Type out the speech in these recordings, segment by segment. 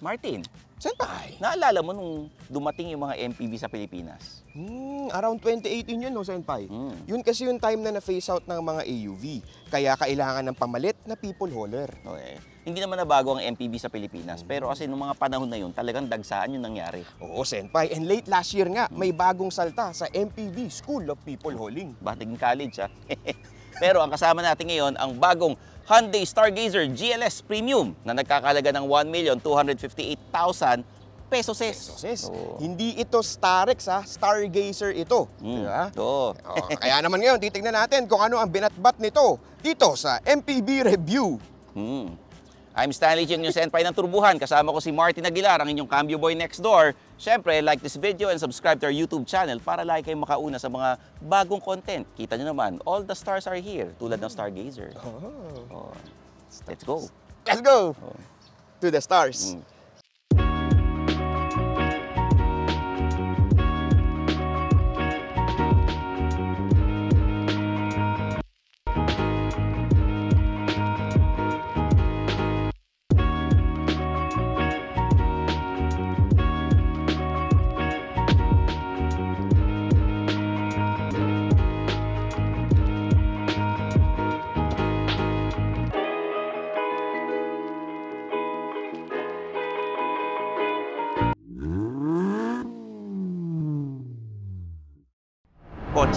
Martin, Senpai! naalala mo nung dumating yung mga MPV sa Pilipinas? Hmm, around 2018 yun, no, Senpai? Hmm. Yun kasi yung time na na-phase out ng mga AUV. Kaya kailangan ng pamalit na people hauler. Okay. Hindi naman na bago ang MPV sa Pilipinas, pero kasi nung mga panahon na yun, talagang dagsaan yung nangyari. Oo, Senpai. And late last year nga, may hmm. bagong salta sa MPV School of People Hauling. Bating college, ha? Ah. pero ang kasama natin ngayon, ang bagong Hyundai Stargazer GLS Premium na nagkakalaga ng 1,258,000 pesos. Pesos. Oh. Hindi ito Starex ha, Stargazer ito. Mm. Diba? Oh. Kaya naman ngayon, titignan natin kung ano ang binatbat nito dito sa MPB Review. Mm. I'm Stanley Ching, yung senpai ng Turbuhan. Kasama ko si Martin Aguilar, ang inyong cambio boy next door. Siyempre, like this video and subscribe to our YouTube channel para like kayo makauna sa mga bagong content. Kita nyo naman, all the stars are here, tulad ng Stargazer. Oh. Oh. Let's go. Let's go! Oh. To the stars. Mm.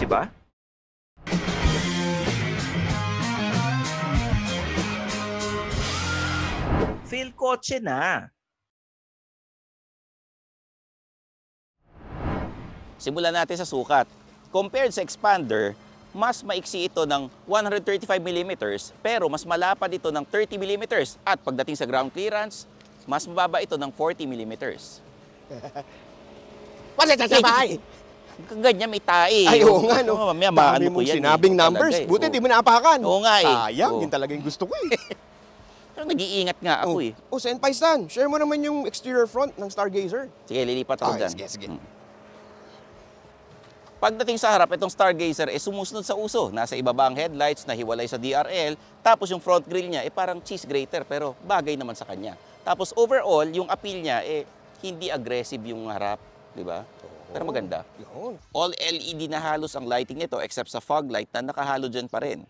di ba? Phil Kotse na. Simulan natin sa sukat. Compared sa expander, mas maiksi ito ng 135mm pero mas malapad ito ng 30mm at pagdating sa ground clearance, mas mababa ito ng 40mm. Wala sa sabay! ganyan may tae. Ay, oo nga, no. Oh, mamaya, Dami mong yan, eh. sinabing eh. numbers. Talaga, eh. Buti, oh. di mo naapakan. Oo nga, eh. Sayang, oh. yun talaga yung gusto ko, eh. Pero nag-iingat nga ako, oh. eh. Oh, Senpai Stan, share mo naman yung exterior front ng Stargazer. Sige, lilipat ako ah, dyan. Sige, sige. Hmm. Pagdating sa harap, itong Stargazer ay eh, sumusunod sa uso. Nasa ibaba ang headlights na hiwalay sa DRL, tapos yung front grille niya ay eh, parang cheese grater pero bagay naman sa kanya. Tapos overall, yung appeal niya eh hindi aggressive yung harap, di ba? Pero maganda. Yun. All LED na halos ang lighting nito except sa fog light na nakahalo dyan pa rin.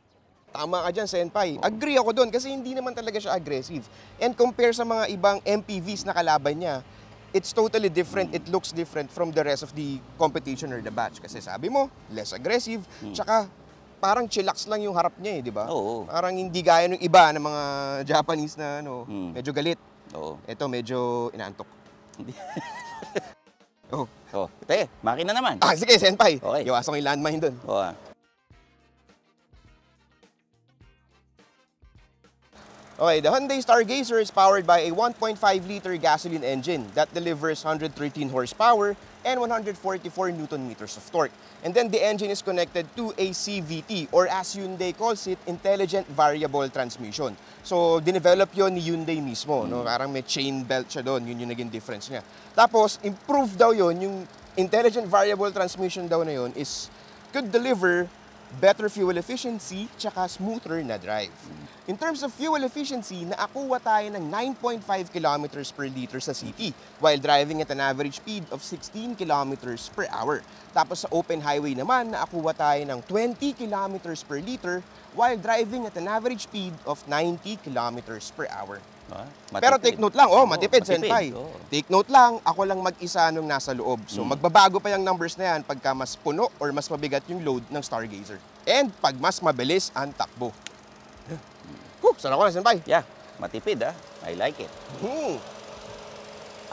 Tama ka dyan, Senpai. Agree ako doon kasi hindi naman talaga siya aggressive. And compare sa mga ibang MPVs na kalaban niya, it's totally different. It looks different from the rest of the competition or the batch. Kasi sabi mo, less aggressive. Hmm. Tsaka parang chillax lang yung harap niya eh, di ba? Oo. Parang hindi gaya ng iba ng mga Japanese na ano, mm. medyo galit. Oo. Ito medyo inaantok. Oh. Oh, te, eh, makina naman. Ah, sige, senpai. Okay. Iwasan ko yung landmine doon. Oo. Oh, Okay, the Hyundai Stargazer is powered by a 1.5-liter gasoline engine that delivers 113 horsepower and 144 newton-meters of torque. And then the engine is connected to a CVT or as Hyundai calls it, Intelligent Variable Transmission. So, dinevelop yon ni Hyundai mismo. No? Mm. Parang may chain belt siya doon. Yun yung naging difference niya. Tapos, improved daw yon yung Intelligent Variable Transmission daw na yon is could deliver better fuel efficiency, tsaka smoother na drive. In terms of fuel efficiency, naakuha tayo ng 9.5 kilometers per liter sa city while driving at an average speed of 16 kilometers per hour. Tapos sa open highway naman, naakuha tayo ng 20 kilometers per liter while driving at an average speed of 90 kilometers per hour. Ah, matipid. Pero take note lang, oh, matipid, oh, matipid senpai. Oh. Take note lang, ako lang mag-isa nung nasa loob. So mm. magbabago pa yung numbers na yan pagka mas puno or mas mabigat yung load ng Stargazer. And pag mas mabilis ang takbo. Yeah. Huh, sana ko na, senpai. Yeah, matipid ah. I like it. Hmm.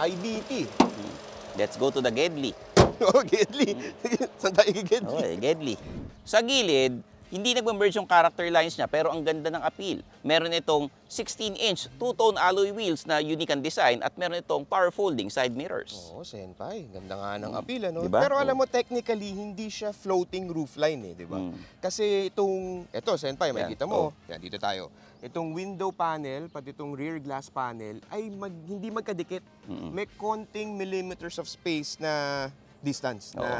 IDT. Hmm. Let's go to the Gedli. oh, Gedli. Hmm. Saan tayo Gedli? Oh, Gedli. Sa gilid, hindi nagmamerge yung character lines niya, pero ang ganda ng appeal meron itong 16-inch two-tone alloy wheels na unique ang design at meron itong power folding side mirrors. Oo, senpai. Ganda nga ng mm. appeal, ano? Diba? Pero alam mo, oh. technically, hindi siya floating roofline, eh, di ba? Mm. Kasi itong, eto, senpai, may kita mo. Oh. Yan, dito tayo. Itong window panel, pati itong rear glass panel, ay mag, hindi magkadikit. Mm -mm. May konting millimeters of space na distance Oo. na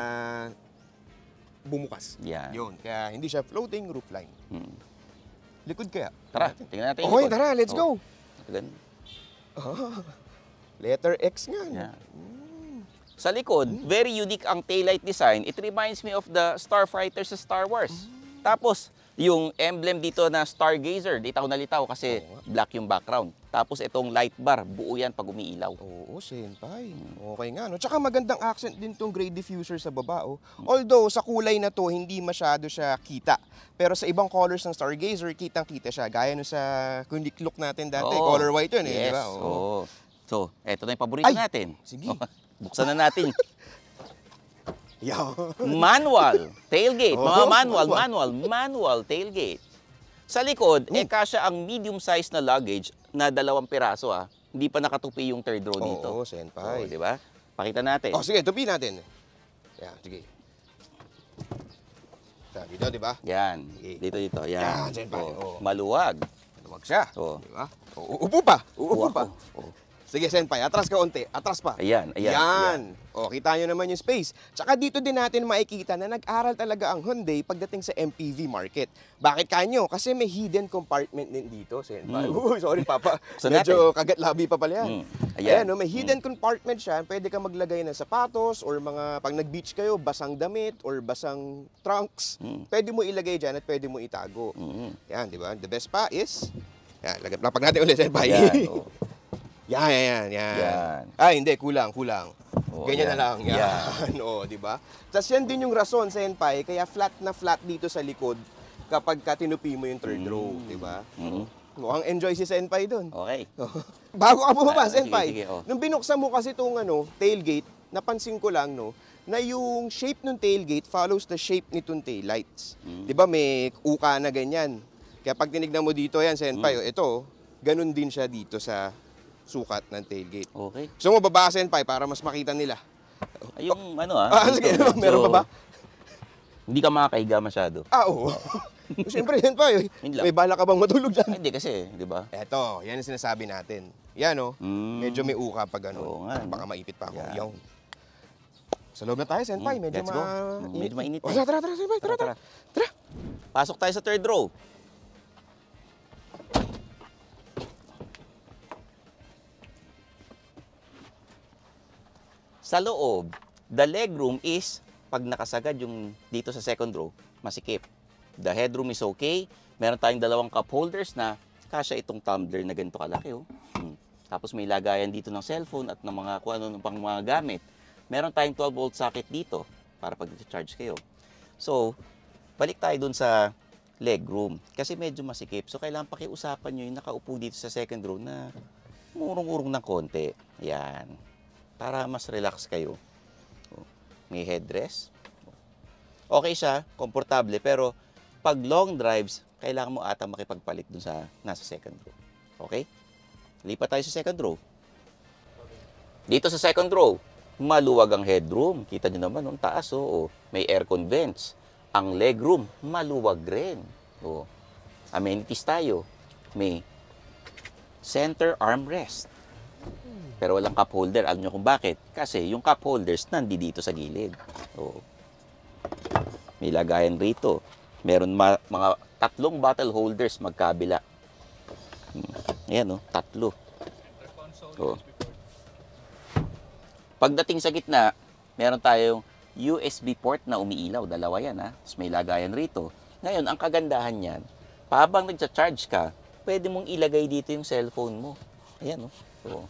bumukas. Yeah. Yun. Kaya hindi siya floating roofline. Mm. Likod kaya? Tara, tingnan natin. Okay, tara, let's oh. go. Again. Oh, ah, letter X nga. Yeah. Mm. Sa likod, mm. very unique ang taillight design. It reminds me of the Starfighter sa Star Wars. Mm. Tapos, yung emblem dito na stargazer, litaw na nalitaw kasi Oo. black yung background. Tapos itong light bar, buo yan pag umiilaw. Oo, senpai. Mm. Okay nga, no? Tsaka magandang accent din tong gray diffuser sa baba, oh. Although, sa kulay na to, hindi masyado siya kita. Pero sa ibang colors ng Stargazer, kitang-kita siya. Gaya no sa kundik look natin dati, Oo. color white yun, eh, yes. di ba? Oo. So, eto na yung paborito Ay! natin. Sige. Buksan na natin. Yeah. manual, tailgate. Oh, mga manual, manual, manual, tailgate. Sa likod, mm. eh kasya ang medium size na luggage na dalawang piraso ah. Hindi pa nakatupi yung third row dito. Oo, oh, senpai. Oh, di ba? Pakita natin. Oh, sige, tupi natin. Yan, sige. Sa dito, di ba? Yan. Sige. Dito, dito. Yan. Yan, senpai. Oh. oh. Maluwag. Maluwag siya. Oh. Di ba? Oh, uupo pa. Uupo pa. Oh. Sige, Senpai, atras ka unti. Atras pa. Ayan, ayan. Yan. Ayan. O, kita nyo naman yung space. Tsaka dito din natin makikita na nag-aral talaga ang Hyundai pagdating sa MPV market. Bakit kanyo? Kasi may hidden compartment din dito, Senpai. Mm. Uy, sorry, Papa. so Medyo kagat-labi pa pala yan. Mm. Ayan. ayan no? May hmm. hidden mm. compartment siya. Pwede kang maglagay ng sapatos or mga, pag nag-beach kayo, basang damit or basang trunks. Mm. Pwede mo ilagay dyan at pwede mo itago. Mm. -hmm. di ba? The best pa is... Yan, lapag natin ulit, Senpai. Ayan, oh. Yan, yan, yan, yan. yan. Ay, hindi, kulang, kulang. Oh, Ganyan yan. na lang. Yan. yan. Oo, di ba? Tapos yan din yung rason, Senpai, kaya flat na flat dito sa likod kapag ka tinupi mo yung third mm. row, di ba? Mm-hmm. Mukhang enjoy si Senpai doon. Okay. Bago ka bumaba, ah, Senpai, sige, sige, oh. nung binuksan mo kasi itong ano, tailgate, napansin ko lang, no, na yung shape ng tailgate follows the shape nitong taillights. Mm. Di ba may uka na ganyan. Kaya pag tinignan mo dito yan, Senpai, mm. Oh, ito, oh, ganun din siya dito sa sukat ng tailgate. Okay. So mo babasin pa para mas makita nila. Ay, yung ano ah. ah sige, so, meron pa ba? Hindi ka makakaiga masyado. Ah, oo. Siyempre, yan pa. May bala ka bang matulog dyan? Ah, hindi kasi, di ba? Eto, yan ang sinasabi natin. Yan o, oh, mm. medyo may uka pag ano. Oo nga. Baka maipit pa ako. Yeah. Yung. Sa loob na tayo, Senpai. Mm, medyo Let's ma... Go. Medyo mainit. Oh, tara, tara, Senpai. Tara, tara, tara. Pasok tayo sa third row. Sa loob, the leg room is, pag nakasagad yung dito sa second row, masikip. The headroom is okay. Meron tayong dalawang cup holders na kasya itong tumbler na ganito kalaki. Oh. Hmm. Tapos may lagayan dito ng cellphone at ng mga kung ano pang mga gamit. Meron tayong 12 volt socket dito para pag charge kayo. So, balik tayo dun sa leg room kasi medyo masikip. So, kailangan pakiusapan nyo yung nakaupo dito sa second row na murong-urong ng konti. Yan para mas relax kayo. May headrest. Okay siya, komportable, pero pag long drives, kailangan mo ata makipagpalit dun sa nasa second row. Okay? Lipat tayo sa second row. Dito sa second row, maluwag ang headroom. Kita nyo naman, ang taas, oh, oh. may aircon vents. Ang legroom, maluwag rin. Oh. Amenities tayo. May center armrest. Pero walang cup holder. Alam nyo kung bakit? Kasi yung cup holders nandi dito sa gilid. Oo. May lagayan rito. Meron ma mga tatlong bottle holders magkabila. Hmm. Ayan o, oh, tatlo. Oo. Pagdating sa gitna, meron tayong USB port na umiilaw. Dalawa yan ha. Tapos may lagayan rito. Ngayon, ang kagandahan niyan, habang nagcha-charge ka, pwede mong ilagay dito yung cellphone mo. Ayan o. Oh So,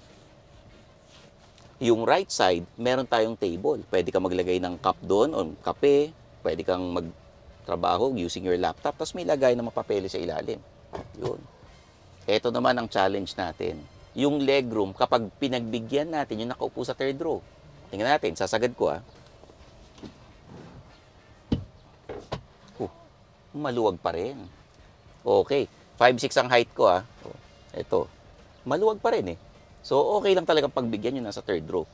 yung right side, meron tayong table. Pwede kang maglagay ng cup doon o um, kape. Pwede kang magtrabaho using your laptop. Tapos may lagay ng papel sa ilalim. Yun. Ito naman ang challenge natin. Yung leg room, kapag pinagbigyan natin yung nakaupo sa third row. Tingnan natin, sasagad ko ah. Oh, maluwag pa rin. Okay, 5'6 ang height ko ah. Ito, oh, maluwag pa rin eh. So, okay lang talaga pagbigyan yun nasa third row.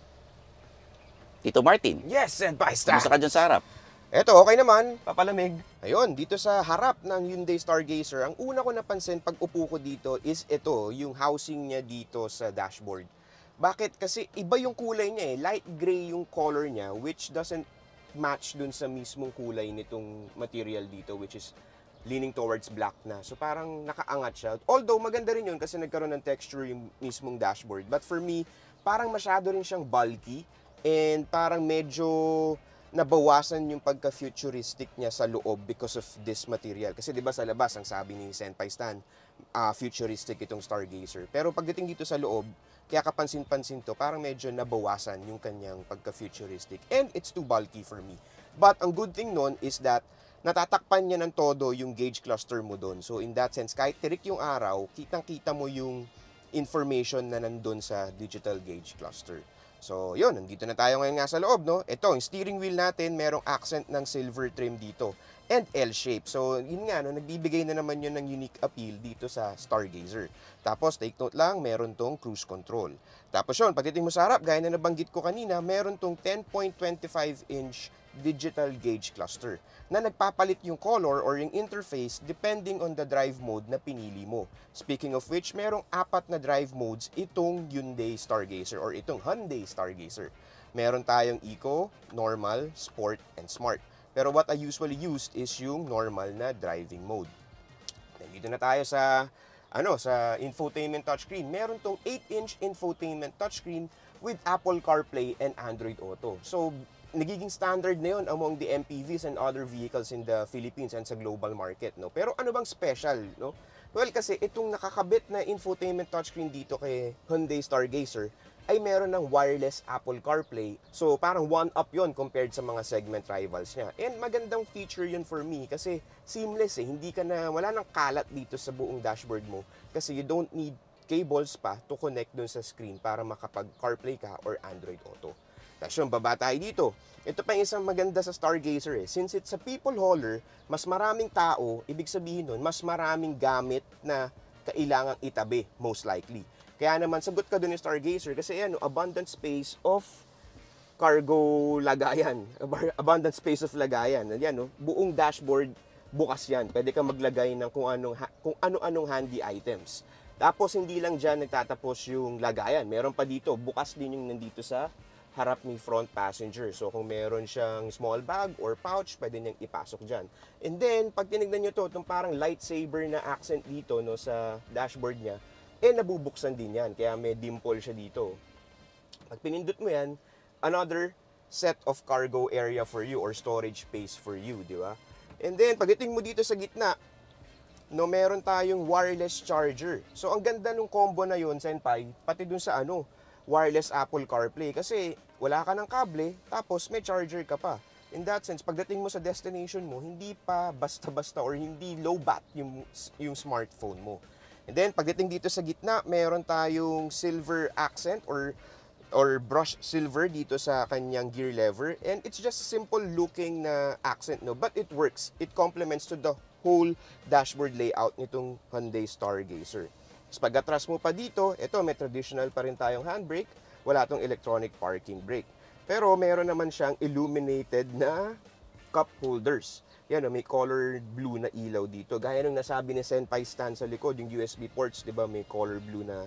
Tito Martin. Yes, and basta. Kumusta ka dyan sa harap? Eto, okay naman. Papalamig. Ayun, dito sa harap ng Hyundai Stargazer, ang una ko napansin pag upo ko dito is ito, yung housing niya dito sa dashboard. Bakit? Kasi iba yung kulay niya eh. Light gray yung color niya which doesn't match dun sa mismong kulay nitong material dito which is leaning towards black na. So parang nakaangat siya. Although maganda rin yun kasi nagkaroon ng texture yung mismong dashboard. But for me, parang masyado rin siyang bulky and parang medyo nabawasan yung pagka-futuristic niya sa loob because of this material. Kasi 'di ba sa labas ang sabi ni Senpai Stan, uh, futuristic itong Stargazer. Pero pagdating dito sa loob, kaya kapansin-pansin to, parang medyo nabawasan yung kanyang pagka-futuristic and it's too bulky for me. But ang good thing nun is that natatakpan niya ng todo yung gauge cluster mo doon. So in that sense, kahit tirik yung araw, kitang-kita mo yung information na nandun sa digital gauge cluster. So yun, nandito na tayo ngayon nga sa loob. No? Ito, yung steering wheel natin, merong accent ng silver trim dito and L-shape. So yun nga, no, nagbibigay na naman yun ng unique appeal dito sa Stargazer. Tapos take note lang, meron tong cruise control. Tapos yun, pagdating mo sa harap, gaya na nabanggit ko kanina, meron tong 10.25 inch digital gauge cluster na nagpapalit yung color or yung interface depending on the drive mode na pinili mo. Speaking of which, merong apat na drive modes itong Hyundai Stargazer or itong Hyundai Stargazer. Meron tayong Eco, Normal, Sport, and Smart. Pero what I usually used is yung normal na driving mode. Nandito na tayo sa ano sa infotainment touchscreen. Meron tong 8-inch infotainment touchscreen with Apple CarPlay and Android Auto. So nagiging standard na yon among the MPVs and other vehicles in the Philippines and sa global market. No? Pero ano bang special? No? Well, kasi itong nakakabit na infotainment touchscreen dito kay Hyundai Stargazer ay meron ng wireless Apple CarPlay. So, parang one-up yon compared sa mga segment rivals niya. And magandang feature yon for me kasi seamless eh. Hindi ka na, wala nang kalat dito sa buong dashboard mo kasi you don't need cables pa to connect dun sa screen para makapag-CarPlay ka or Android Auto. Tapos yung baba tayo dito. Ito pa yung isang maganda sa Stargazer eh. Since it's a people hauler, mas maraming tao, ibig sabihin nun, mas maraming gamit na kailangang itabi, most likely. Kaya naman, sagot ka dun yung Stargazer kasi ano, abundant space of cargo lagayan. Abundant space of lagayan. Yan, no? buong dashboard bukas yan. Pwede kang maglagay ng kung anong kung ano-anong handy items. Tapos hindi lang diyan nagtatapos yung lagayan. Meron pa dito, bukas din yung nandito sa harap ni front passenger. So kung meron siyang small bag or pouch, pwede niyang ipasok dyan. And then, pag tinignan nyo to, itong parang lightsaber na accent dito no, sa dashboard niya, eh nabubuksan din yan. Kaya may dimple siya dito. Pag pinindot mo yan, another set of cargo area for you or storage space for you, di ba? And then, pagdating mo dito sa gitna, no, meron tayong wireless charger. So, ang ganda ng combo na yun, Senpai, pati dun sa ano, wireless Apple CarPlay. Kasi, wala ka ng kable, tapos may charger ka pa. In that sense, pagdating mo sa destination mo, hindi pa basta-basta or hindi low bat yung, yung smartphone mo. And then, pagdating dito sa gitna, meron tayong silver accent or or brush silver dito sa kanyang gear lever and it's just simple looking na accent no but it works it complements to the whole dashboard layout nitong Hyundai Stargazer. Tapos pag-atras mo pa dito, ito may traditional pa rin tayong handbrake wala tong electronic parking brake. Pero meron naman siyang illuminated na cup holders. Yan, oh, may color blue na ilaw dito. Gaya ng nasabi ni Senpai Stan sa likod, yung USB ports, di ba, may color blue na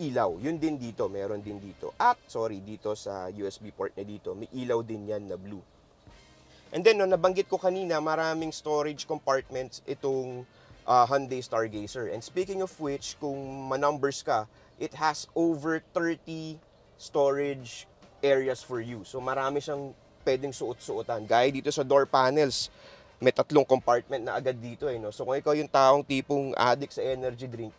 ilaw. Yun din dito, meron din dito. At, sorry, dito sa USB port na dito, may ilaw din yan na blue. And then, no, nabanggit ko kanina, maraming storage compartments itong uh, Hyundai Stargazer. And speaking of which, kung manumbers ka, it has over 30 storage areas for you. So marami siyang pwedeng suot-suotan. Gaya dito sa door panels, may tatlong compartment na agad dito eh. No? So kung ikaw yung taong tipong addict sa energy drink,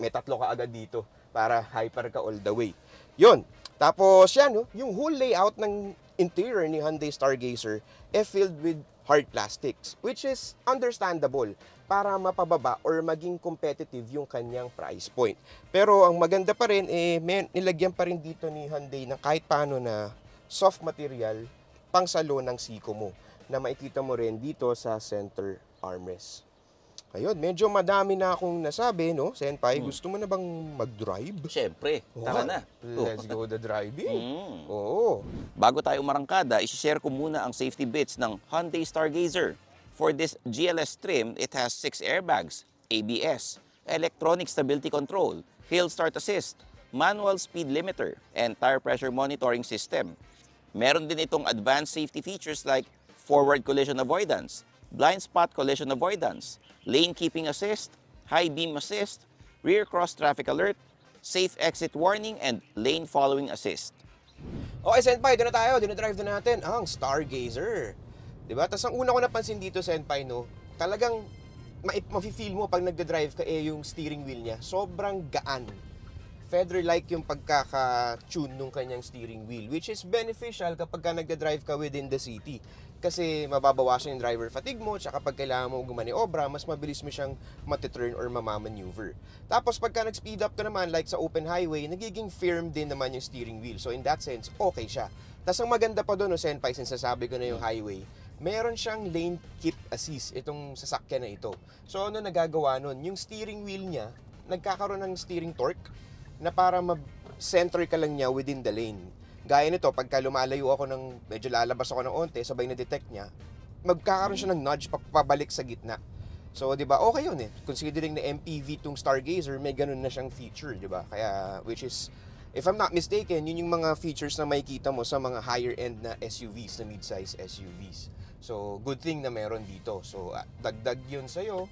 may tatlo ka agad dito para hyper ka all the way. Yun. Tapos yan, no? yung whole layout ng interior ni Hyundai Stargazer eh filled with hard plastics, which is understandable para mapababa or maging competitive yung kanyang price point. Pero ang maganda pa rin, eh, may, nilagyan pa rin dito ni Hyundai ng kahit paano na soft material pang salo ng siko mo na makikita mo rin dito sa center armrest. Ayun, medyo madami na akong nasabi, no? Senpai, hmm. gusto mo na bang mag-drive? Siyempre, oh, tara na. Let's go the driving. Mm. Oo. Bago tayo marangkada, isishare ko muna ang safety bits ng Hyundai Stargazer. For this GLS trim, it has 6 airbags, ABS, electronic stability control, hill start assist, manual speed limiter, and tire pressure monitoring system. Meron din itong advanced safety features like forward collision avoidance, blind spot collision avoidance, lane keeping assist, high beam assist, rear cross traffic alert, safe exit warning, and lane following assist. Okay, Senpai, doon na tayo. Dinodrive na natin ang Stargazer. Diba? Tapos ang una ko napansin dito, Senpai, no, talagang ma-feel mo pag nagda-drive ka eh yung steering wheel niya. Sobrang gaan. Feather-like yung pagkaka-tune ng kanyang steering wheel which is beneficial kapag ka nagda-drive ka within the city kasi mababawasan yung driver fatigue mo tsaka pag kailangan mo obra mas mabilis mo siyang matiturn or mamamaneuver tapos pagka nag speed up ka naman like sa open highway nagiging firm din naman yung steering wheel so in that sense okay siya tas ang maganda pa doon no senpai since sasabi ko na yung highway meron siyang lane keep assist itong sasakyan na ito so ano nagagawa nun yung steering wheel niya nagkakaroon ng steering torque na para ma-center ka lang niya within the lane Gaya nito, pagka lumalayo ako ng, medyo lalabas ako ng onte, sabay na-detect niya, magkakaroon siya ng nudge pabalik sa gitna. So, 'di ba? Okay 'yun eh. Considering na MPV tong Stargazer, may ganun na siyang feature, 'di ba? Kaya which is if I'm not mistaken, yun yung mga features na makikita mo sa mga higher end na SUVs, na mid-size SUVs. So, good thing na meron dito. So, ah, dagdag 'yun sa iyo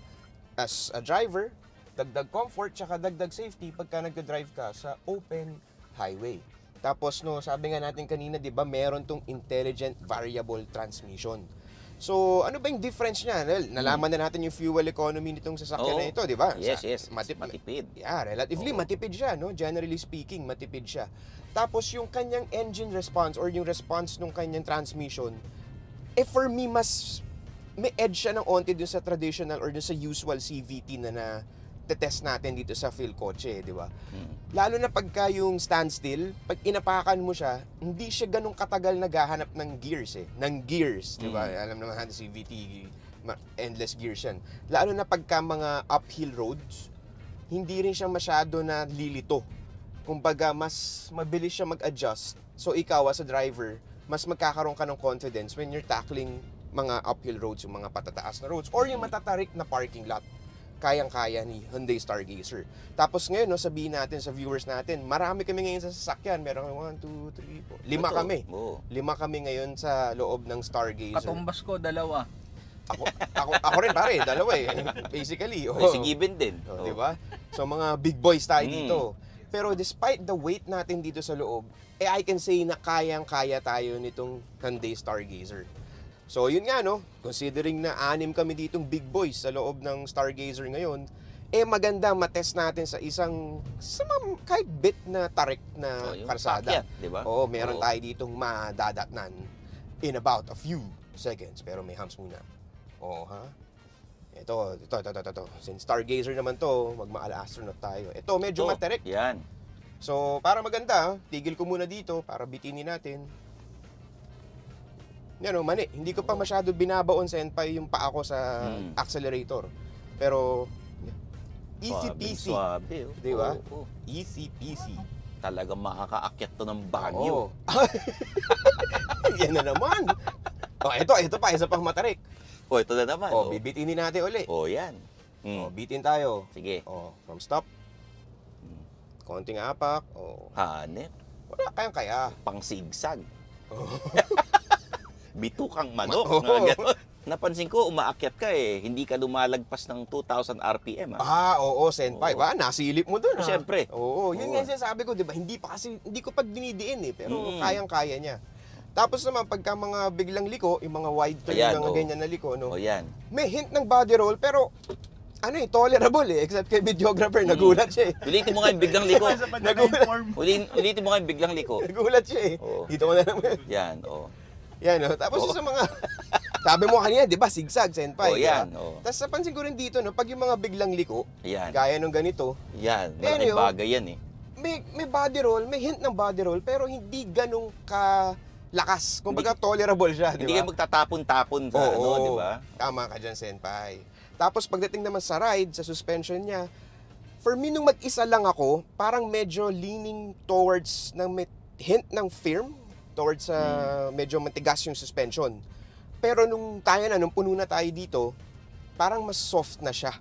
as a driver, dagdag comfort tsaka dagdag safety pagka nagda-drive ka sa open highway. Tapos no, sabi nga natin kanina, 'di ba, meron tong intelligent variable transmission. So, ano ba yung difference niya? Well, nalaman na natin yung fuel economy nitong sasakyan Oo. na ito, di ba? Yes, yes. Matip- matipid. Yeah, relatively Oo. matipid siya, no? Generally speaking, matipid siya. Tapos yung kanyang engine response or yung response nung kanyang transmission, eh for me, mas may edge siya ng onti dun sa traditional or dun sa usual CVT na na test natin dito sa field kotse, di ba? Mm. Lalo na pagka yung standstill, pag inapakan mo siya, hindi siya ganun katagal naghahanap ng gears eh, ng gears, di ba? Mm. Alam naman natin si VT endless gears yan. Lalo na pagka mga uphill roads, hindi rin siya masyado na lilito. Kumbaga, mas mabilis siya mag-adjust. So ikaw as a driver, mas magkakaroon ka ng confidence when you're tackling mga uphill roads, yung mga patataas na roads, or yung hmm. matatarik na parking lot kayang-kaya ni Hyundai Stargazer. Tapos ngayon, no, sabihin natin sa viewers natin, marami kami ngayon sa sasakyan. Meron kami 1, 2, 3, 4. Lima kami. Oh. Lima kami ngayon sa loob ng Stargazer. Katumbas ko, dalawa. ako, ako, ako rin pare, dalawa eh. Basically. Oh. Kasi given din. Oh, oh. Di ba? So mga big boys tayo mm. dito. Pero despite the weight natin dito sa loob, eh I can say na kayang-kaya tayo nitong Hyundai Stargazer. So yun nga no, considering na anim kami ditong big boys sa loob ng Stargazer ngayon, eh maganda matest natin sa isang sa kahit bit na tarik na oh, karsada. Pakyat, diba? Oo, meron Oo. tayo ditong madadatnan in about a few seconds. Pero may hams muna. Oo, ha? Ito, ito, ito, ito, ito. Since Stargazer naman to, magma astronaut tayo. Ito, medyo ito, oh, matarik. Yan. So, para maganda, tigil ko muna dito para bitinin natin you know, mani. Hindi ko pa masyado binabaon sa senpai yung pa ako sa hmm. accelerator. Pero, easy peasy. Oh. Di ba? Oh, Easy peasy. Talaga makakaakyat to ng bagyo. Yan na naman. oh, ito, ito pa, isa pang matarik. Oh, ito na naman. Oh, oh. bibitinin natin uli. Oh, yan. Mm. Oh, bitin tayo. Sige. Oh, from stop. Hmm. Konting apak. Oh. Hanip. Wala, kayang kaya. Pang sigsag. Oh. bitukang manok. Oh. Mga Napansin ko, umaakyat ka eh. Hindi ka lumalagpas ng 2,000 RPM. Ha? Ah, oo, senpai. Oo. Ah, nasilip mo dun. Ah. Siyempre. Oo, yun oo. nga sabi ko, di ba? Hindi pa kasi, hindi ko pag dinidiin eh. Pero mm. kayang-kaya niya. Tapos naman, pagka mga biglang liko, yung mga wide turn, Ayan, mga oh. ganyan na liko, no? Oh, yan. May hint ng body roll, pero ano eh, tolerable eh. Except kay videographer, mm. nagulat siya eh. Ulitin mo nga yung biglang liko. nagulat. Ulitin, ulitin mo nga yung biglang liko. nagulat siya eh. Oh. Dito mo na naman. Yan, oo. Oh. Yan, no? Tapos oh. sa mga... sabi mo kanina, di ba? Sigsag, senpai. Oh, yan. Oh. Tapos napansin ko rin dito, no? Pag yung mga biglang liko, yan. gaya nung ganito. Yan. Malaking yun, oh, bagay yan, eh. May, may body roll, may hint ng body roll, pero hindi ganong ka lakas. Kung baga tolerable siya, di ba? Hindi kayo magtatapon-tapon sa Oo, ano, di ba? Tama ka dyan, senpai. Tapos pagdating naman sa ride, sa suspension niya, for me, nung mag-isa lang ako, parang medyo leaning towards ng hint ng firm towards sa uh, mm. medyo mantigas yung suspension. Pero nung tayo na, nung puno na tayo dito, parang mas soft na siya.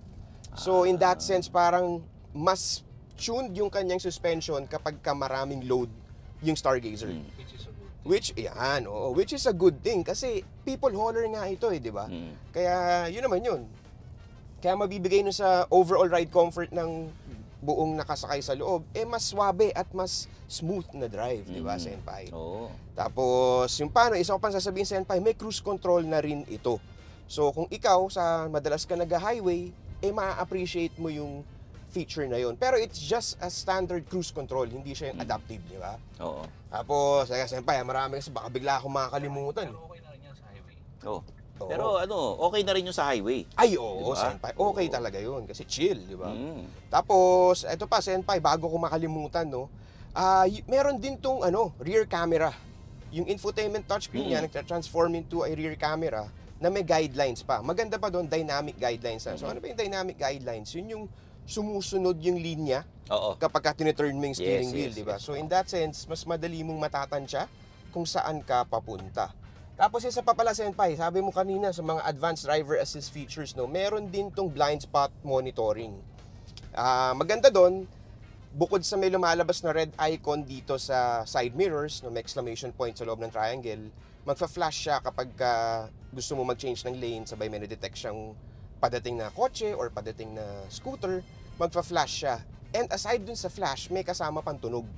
So in ah. that sense, parang mas tuned yung kanyang suspension kapag ka maraming load yung Stargazer. Mm. Which is a good thing. Which, yan, oo, which is a good thing kasi people hauler nga ito eh, di ba? Mm. Kaya yun naman yun. Kaya mabibigay nun sa overall ride comfort ng buong nakasakay sa loob, eh mas swabe at mas smooth na drive, di ba, mm. Senpai? Oo. Tapos, yung paano, isa ko pang sasabihin, Senpai, may cruise control na rin ito. So, kung ikaw sa madalas ka nag-highway, eh ma-appreciate mo yung feature na yon. Pero it's just a standard cruise control, hindi siya yung mm. adaptive, di ba? Oo. Tapos, kaya Senpai, marami kasi baka bigla akong makakalimutan. Pero okay na rin yan sa highway. Oo. Oh. Oo. Pero ano, okay na rin yung sa highway. Ay, oo, diba? senpai. Okay oo. talaga yun kasi chill, di ba? Mm. Tapos, ito pa, senpai, bago ko makalimutan, no? Uh, meron din tong ano, rear camera. Yung infotainment touchscreen mm. niya, nagtra-transform into a rear camera na may guidelines pa. Maganda pa doon, dynamic guidelines. Na. So, mm-hmm. ano ba yung dynamic guidelines? Yun yung sumusunod yung linya Oo. kapag ka tiniturn mo yung steering yes, wheel, yes, di ba? Yes. So, in that sense, mas madali mong matatansya kung saan ka papunta. Tapos isa pa pala, Senpai, sabi mo kanina sa mga advanced driver assist features, no, meron din tong blind spot monitoring. Uh, maganda doon, bukod sa may lumalabas na red icon dito sa side mirrors, no, may exclamation point sa loob ng triangle, magfa-flash siya kapag uh, gusto mo mag-change ng lane, sabay may na-detect siyang padating na kotse or padating na scooter, magfa-flash siya. And aside dun sa flash, may kasama pang tunog.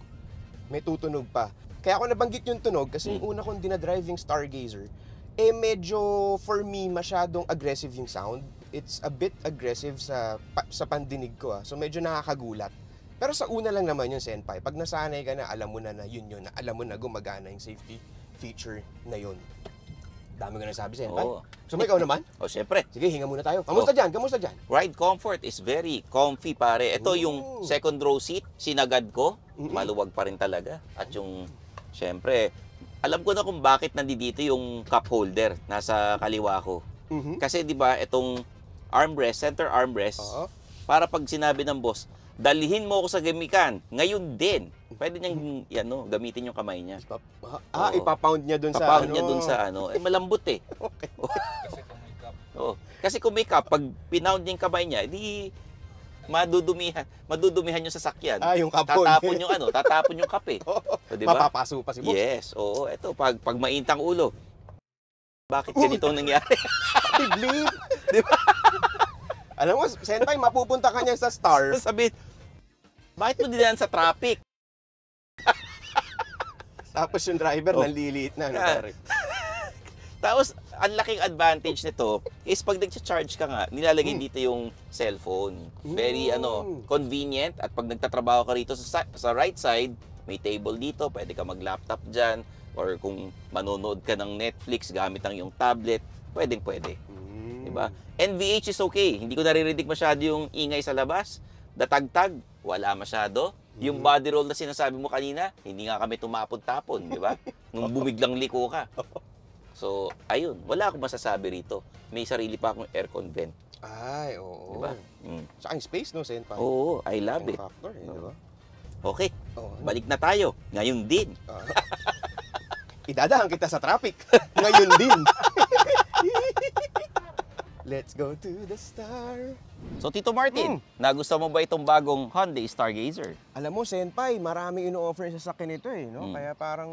May tutunog pa. Kaya ako nabanggit yung tunog kasi yung hmm. una kong dinadriving Stargazer, eh medyo for me masyadong aggressive yung sound. It's a bit aggressive sa pa, sa pandinig ko ah. So medyo nakakagulat. Pero sa una lang naman yung senpai. Pag nasanay ka na, alam mo na na yun yun. Alam mo na gumagana yung safety feature na yun. Dami ko na sabi, senpai. Oh. So may ikaw naman? oh, syempre. Sige, hinga muna tayo. Kamusta oh. dyan? Kamusta dyan? Ride comfort is very comfy, pare. Ito Ooh. yung second row seat, sinagad ko. Mm-mm. Maluwag pa rin talaga. At yung Siyempre, alam ko na kung bakit nandito yung cup holder nasa kaliwa ko. Mm-hmm. Kasi 'di ba itong armrest, center armrest, uh-huh. para pag sinabi ng boss, dalhin mo ako sa gamikan. Ngayon din. Pwede niyang yan, mhm. no, gamitin yung kamay niya. Ipa- ah, ah, Oo. ipapound niya doon sa ano. Ipapound niya doon sa ano. Eh, malambot eh. okay. Kasi Oo. Kasi kung may cup, pag pinound niya yung kamay niya, edi madudumihan, madudumihan yung sasakyan. Ah, yung kapon. Tatapon yung ano, tatapon yung kape. Oo, so, diba? Mapapaso pa si boss. Yes, oo. Ito, pag, pag maintang ulo, bakit ganito oh, nangyari? Pati blip. Di ba? Alam mo, Senpai, mapupunta ka niya sa star. Sabi, bakit mo dinan sa traffic? Tapos yung driver, oh. nanliliit na. Ano, Tapos, ang laking advantage nito is pag nagcha-charge ka nga, nilalagay mm. dito yung cellphone. Very mm. ano, convenient at pag nagtatrabaho ka rito sa, sa right side, may table dito, pwede ka mag-laptop diyan or kung manonood ka ng Netflix gamit ang yung tablet, pwedeng pwede. Mm. 'Di ba? NVH is okay. Hindi ko naririnig masyado yung ingay sa labas. Datagtag, wala masyado. Yung hmm. body roll na sinasabi mo kanina, hindi nga kami tumapon-tapon, di ba? Nung bumiglang liko ka. So, ayun, wala akong masasabi rito. May sarili pa akong aircon vent. Ay, oo. Diba? Mm. Saka yung space, no, Sen? Pa? Oo, I love it. Factor, eh, diba? Okay, oh, ano? balik na tayo. Ngayon din. Ah. Uh, idadaan kita sa traffic. Ngayon din. Let's go to the star. So Tito Martin, mm. nagustuhan mo ba itong bagong Hyundai Stargazer? Alam mo, Senpai, marami ino-offer sa akin nito eh, no? Mm. Kaya parang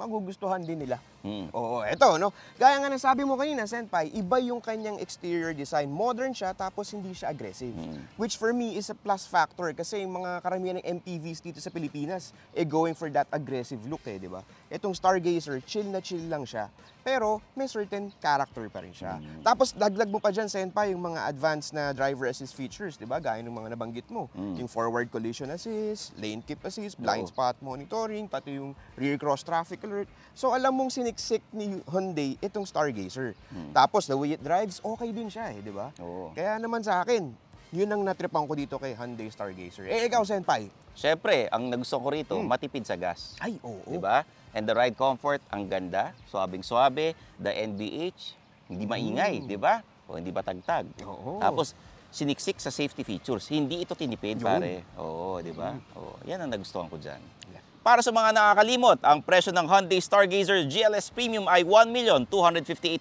magugustuhan din nila. Mm. Oo, eto, no? Gaya nga nasabi mo kanina, Senpai, iba yung kanyang exterior design. Modern siya, tapos hindi siya aggressive. Mm. Which for me is a plus factor kasi yung mga karamihan ng MPVs dito sa Pilipinas, eh going for that aggressive look eh, di ba? itong Stargazer, chill na chill lang siya. Pero may certain character pa rin siya. Mm. Tapos dagdag mo pa dyan, Senpai, yung mga advanced na driver assist features, di ba? Gaya ng mga nabanggit mo. Mm. Yung forward collision assist, lane keep assist, blind Oo. spot monitoring, pati yung rear cross traffic alert. So alam mong siniksik ni Hyundai itong Stargazer. Mm. Tapos the way it drives, okay din siya eh, di ba? Kaya naman sa akin, yun ang natripan ko dito kay Hyundai Stargazer. Eh, ikaw, Senpai? Siyempre, ang nagusto ko rito, hmm. matipid sa gas. Ay, oo. Di ba? And the ride comfort, ang ganda, suabing swabe the NBH, hindi maingay, mm. di ba? O hindi batagtag. Oo. Tapos siniksik sa safety features. Hindi ito tinipid, Yun. pare. Oo, di ba? Mm. Oo, yan ang nagustuhan ko diyan. Yeah. Para sa mga nakakalimot, ang presyo ng Hyundai Stargazer GLS Premium ay 1,258,000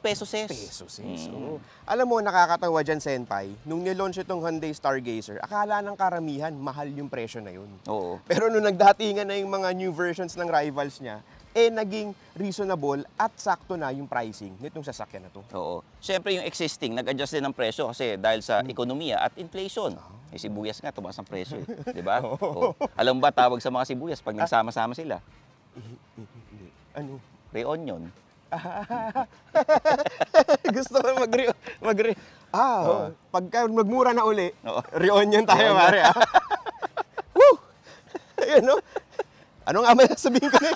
pesos es. Pesos is. Mm. Alam mo, nakakatawa dyan, Senpai, nung nilaunch itong Hyundai Stargazer, akala ng karamihan, mahal yung presyo na yun. Oo. Pero nung nagdatingan na yung mga new versions ng rivals niya, eh naging reasonable at sakto na yung pricing nitong sasakyan na to. Oo. Siyempre yung existing, nag-adjust din ng presyo kasi dahil sa hmm. ekonomiya at inflation. Oh. Eh, sibuyas nga, tumaas ang presyo eh. Di ba? Oh. oh. Alam ba tawag sa mga sibuyas pag ah. nagsama-sama sila? Ano? Reunion. Gusto ko mag-re... Mag ah, oh. pagka magmura na uli, oh. reunion tayo, mare. Ah. Woo! Ayun, no? Ano nga may sabihin ko na?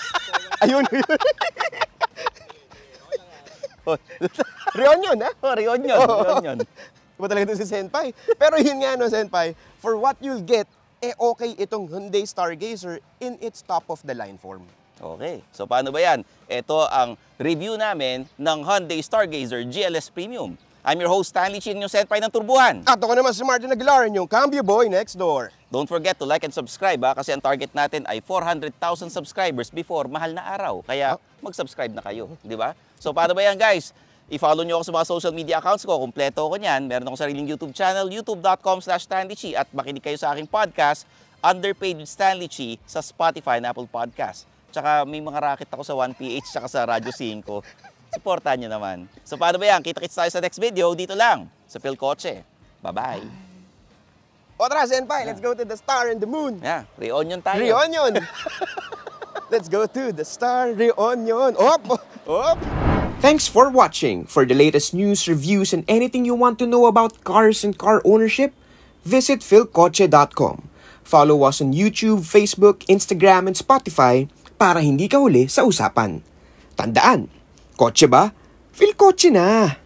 Ayun, yun. reunion, ha? Oh, reunion, ah. oh. reunion. Iba talaga ito si Senpai. Pero yun nga, no, Senpai, for what you'll get, eh okay itong Hyundai Stargazer in its top of the line form. Okay, so paano ba yan? Ito ang review namin ng Hyundai Stargazer GLS Premium. I'm your host, Stanley Chin, yung senpai ng turbuhan. At ako naman si Martin Aguilar, yung Cambio Boy next door. Don't forget to like and subscribe ha, kasi ang target natin ay 400,000 subscribers before mahal na araw. Kaya ah. mag-subscribe na kayo, di ba? So paano ba yan guys? I-follow nyo ako sa mga social media accounts ko. Kompleto ako niyan. Meron akong sariling YouTube channel, youtube.com slash At makinig kayo sa aking podcast, Underpaid with Stanley Chi, sa Spotify and Apple Podcasts. Tsaka may mga racket ako sa 1PH tsaka sa Radyo 5. Supportahan nyo naman. So paano ba yan? Kita-kits tayo sa next video dito lang sa Pilkotse. Bye-bye. Otra, senpai, yeah. let's go to the star and the moon. Yeah, reunion tayo. Reunion! let's go to the star reunion. Op! Op! Thanks for watching. For the latest news, reviews, and anything you want to know about cars and car ownership, visit philcoche.com. Follow us on YouTube, Facebook, Instagram, and Spotify, para hindi ka huli sa usapan. Tandaan, kotse ba? Feel kotse na!